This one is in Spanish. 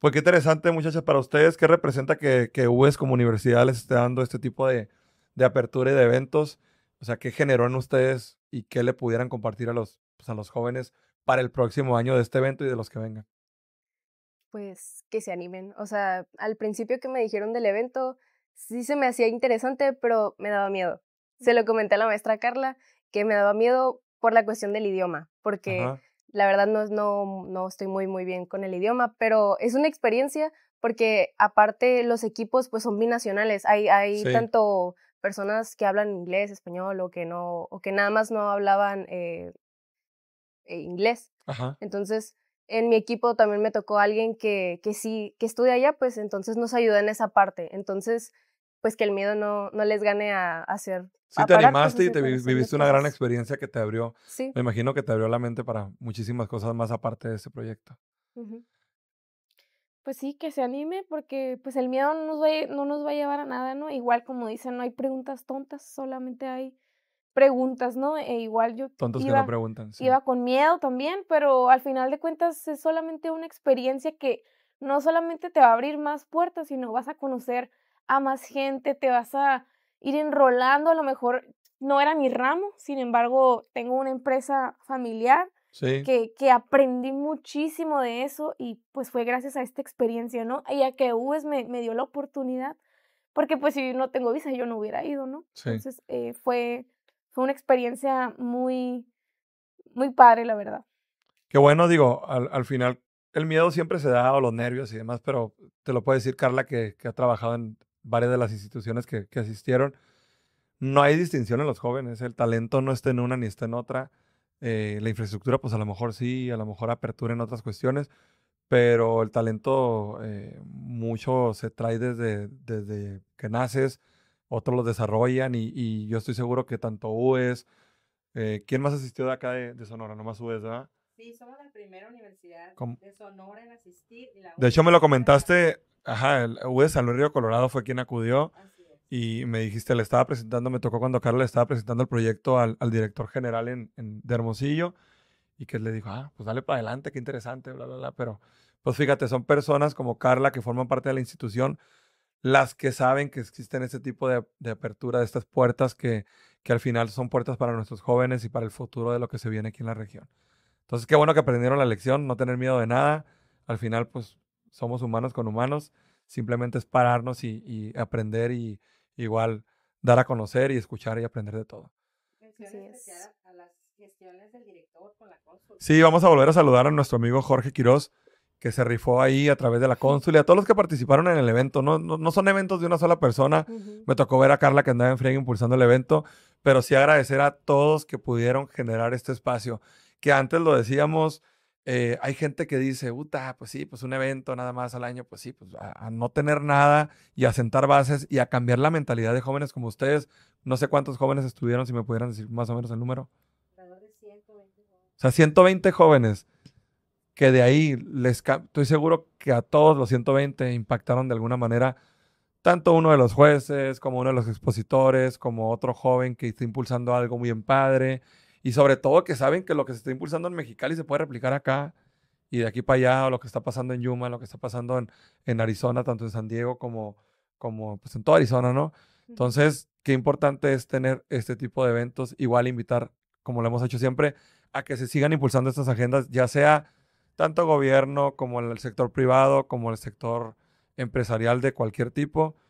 Pues qué interesante, muchachas. para ustedes, ¿qué representa que, que UES como universidad les esté dando este tipo de, apertura y de eventos? O sea, ¿qué generó en ustedes y qué le pudieran compartir a los, pues, a los jóvenes para el próximo año de este evento y de los que vengan? Pues que se animen. O sea, al principio que me dijeron del evento, sí se me hacía interesante, pero me daba miedo. Se lo comenté a la maestra Carla, que me daba miedo por la cuestión del idioma, porque la verdad no, no, no estoy muy, muy bien con el idioma, pero es una experiencia porque aparte los equipos pues son binacionales. Hay, hay tanto personas que hablan inglés, español o que no, o que nada más no hablaban eh, e inglés. Entonces, en mi equipo también me tocó alguien que, que sí, que estudia allá, pues entonces nos ayuda en esa parte. Entonces, pues que el miedo no, no les gane a, hacer. Sí, te animaste y te viviste una gran experiencia que te abrió, sí. me imagino que te abrió la mente para muchísimas cosas más aparte de este proyecto. Pues sí, que se anime porque pues el miedo no nos, va a, no nos va a llevar a nada, ¿no? Igual como dicen, no hay preguntas tontas, solamente hay preguntas, ¿no? E igual yo Tontos que no preguntan, iba con miedo también, pero al final de cuentas es solamente una experiencia que no solamente te va a abrir más puertas, sino vas a conocer a más gente, te vas a ir enrolando, a lo mejor no era mi ramo, sin embargo, tengo una empresa familiar que, aprendí muchísimo de eso y pues fue gracias a esta experiencia, ¿no? Y a que UES me, dio la oportunidad, porque pues si no tengo visa yo no hubiera ido, ¿no? Entonces eh, fue, fue una experiencia muy, muy padre, la verdad. Qué bueno, digo, al, final el miedo siempre se da o los nervios y demás, pero te lo puedo decir Carla que, que ha trabajado en varias de las instituciones que, asistieron. No hay distinción en los jóvenes, el talento no está en una ni está en otra. Eh, la infraestructura, pues a lo mejor sí, a lo mejor apertura en otras cuestiones, pero el talento eh, mucho se trae desde, desde que naces, otros lo desarrollan y, yo estoy seguro que tanto UES, eh, ¿quién más asistió de acá de, Sonora? No más UES, ¿verdad? Sí, somos la primera universidad de Sonora en asistir. de hecho, me lo comentaste Ajá, el U de Río Colorado fue quien acudió y me dijiste, le estaba presentando, me tocó cuando Carla le estaba presentando el proyecto al, director general en, de Hermosillo y que le dijo, ah, pues dale para adelante, qué interesante, bla, bla, bla. Pero, pues fíjate, son personas como Carla que forman parte de la institución las que saben que existen este tipo de, apertura de estas puertas que, que al final son puertas para nuestros jóvenes y para el futuro de lo que se viene aquí en la región. Entonces, qué bueno que aprendieron la lección, no tener miedo de nada. Al final, pues somos humanos con humanos, simplemente es pararnos y, aprender y igual dar a conocer y escuchar y aprender de todo. sí, vamos a volver a saludar a nuestro amigo Jorge Quiroz, que se rifó ahí a través de la cónsul y a todos los que participaron en el evento. No, no, son eventos de una sola persona. Me tocó ver a Carla que andaba en impulsando el evento, pero sí agradecer a todos que pudieron generar este espacio, que antes lo decíamos, eh, hay gente que dice, puta, pues sí, pues un evento nada más al año, pues sí, pues a, no tener nada y a sentar bases y a cambiar la mentalidad de jóvenes como ustedes. No sé cuántos jóvenes estuvieron, si me pudieran decir más o menos el número. 120 o sea, 120 jóvenes que de ahí les estoy seguro que a todos los 120 impactaron de alguna manera tanto uno de los jueces como uno de los expositores, como otro joven que está impulsando algo muy en padre y sobre todo que saben que lo que se está impulsando en Mexicali se puede replicar acá y de aquí para allá, o lo que está pasando en Yuma, lo que está pasando en, Arizona, tanto en San Diego como, como pues en toda Arizona, ¿no? Entonces, qué importante es tener este tipo de eventos, igual invitar, como lo hemos hecho siempre, a que se sigan impulsando estas agendas, ya sea tanto gobierno como el sector privado, como el sector empresarial de cualquier tipo,